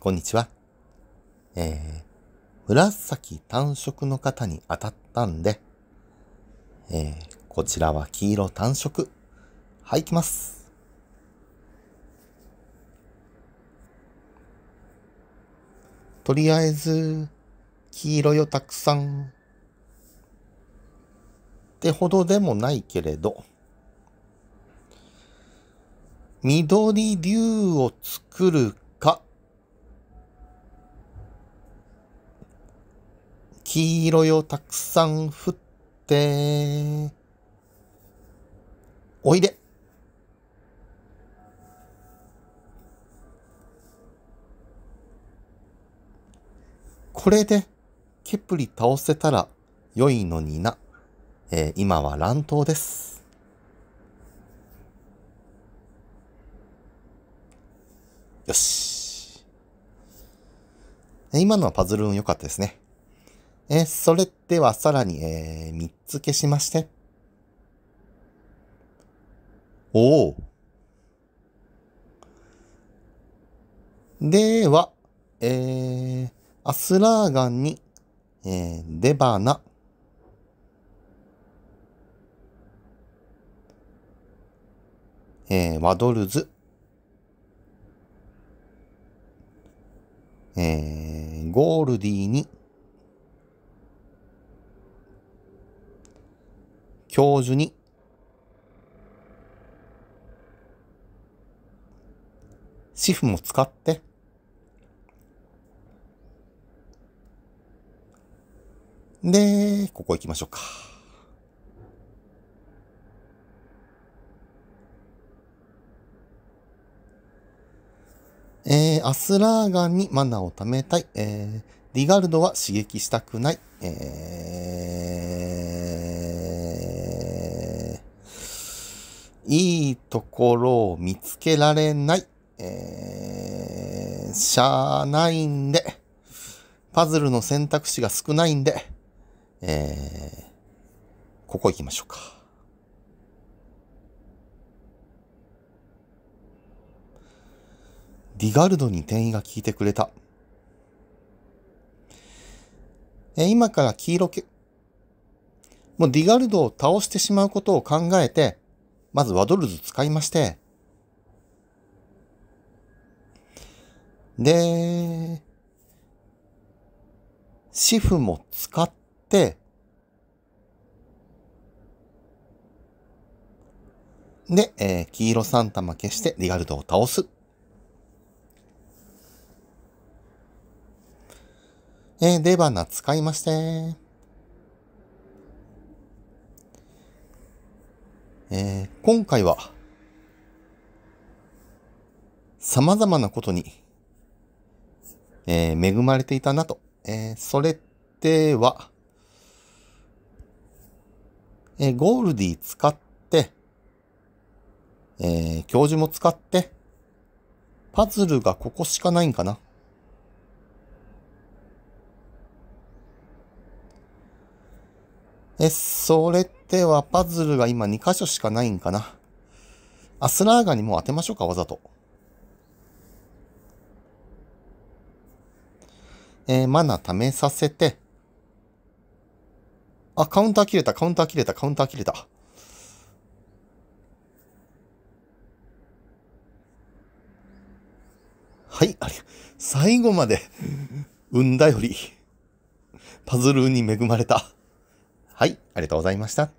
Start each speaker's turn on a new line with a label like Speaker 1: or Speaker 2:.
Speaker 1: こんにちは。えー、紫単色の方に当たったんで、えー、こちらは黄色単色。はい、きます。とりあえず、黄色よたくさん。ってほどでもないけれど、緑竜を作る黄色よたくさん降って、おいで。これで、ケプリ倒せたら良いのにな。えー、今は乱闘です。よし。今のはパズル運良かったですね。えー、それではさらに、えー、3つ消しまして。おお。では、えー、アスラーガンに、えー、デバナ。えー、ワドルズ。えー、ゴールディに、教授にシフも使って、で、ここ行きましょうか。えー、アスラーガンにマナーを貯めたい。えー、リガルドは刺激したくない。えーいいところを見つけられない。えー、しゃーないんで、パズルの選択肢が少ないんで、えー、ここ行きましょうか。ディガルドに転移が聞いてくれた。え今から黄色系、もうディガルドを倒してしまうことを考えて、まずワドルズ使いまして、で、シフも使って、で、えー、黄色3玉消してリガルドを倒す。えー、出花使いまして、えー、今回は、様々なことに、えー、恵まれていたなと。えー、それでは、えゴールディ使って、え教授も使って、パズルがここしかないんかな。え、それではパズルが今2箇所しかないんかな。アスラーガにも当てましょうか、わざと。えー、マナ貯めさせて。あ、カウンター切れた、カウンター切れた、カウンター切れた。はい、あり、最後まで、うんだより、パズルに恵まれた。はい、ありがとうございました。